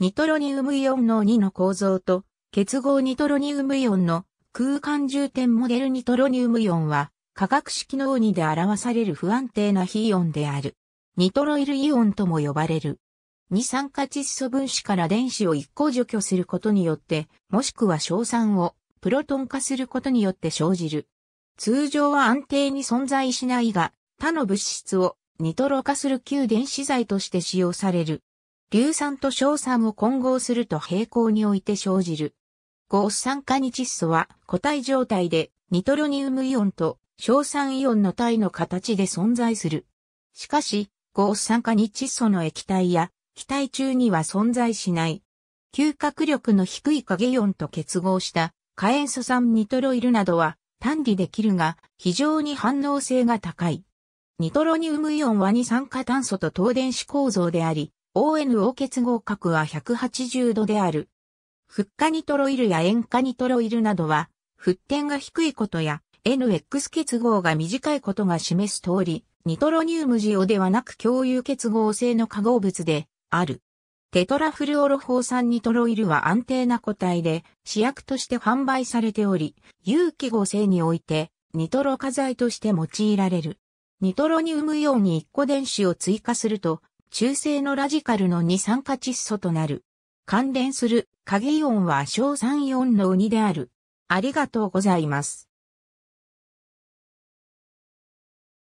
ニトロニウムイオンの2の構造と結合ニトロニウムイオンの空間充填モデルニトロニウムイオンは化学式の鬼で表される不安定な非イオンである。ニトロイルイオンとも呼ばれる。二酸化窒素分子から電子を一個除去することによって、もしくは硝酸をプロトン化することによって生じる。通常は安定に存在しないが、他の物質をニトロ化する旧電子剤として使用される。硫酸と硝酸を混合すると平行において生じる。合酸化二窒素は固体状態でニトロニウムイオンと硝酸イオンの体の形で存在する。しかし、合酸化二窒素の液体や気体中には存在しない。嗅覚力の低い影イオンと結合した火塩素酸ニトロイルなどは単理できるが非常に反応性が高い。ニトロニウムイオンは二酸化炭素と等電子構造であり、ONO 結合角は180度である。フッ化ニトロイルや塩化ニトロイルなどは、沸点が低いことや、NX 結合が短いことが示す通り、ニトロニウムジオではなく共有結合性の化合物である。テトラフルオロホー酸ニトロイルは安定な個体で、試薬として販売されており、有機合成において、ニトロ化剤として用いられる。ニトロニウムイオンに1個電子を追加すると、中性のラジカルの二酸化窒素となる。関連する影イオンは小酸イオンの鬼である。ありがとうございます。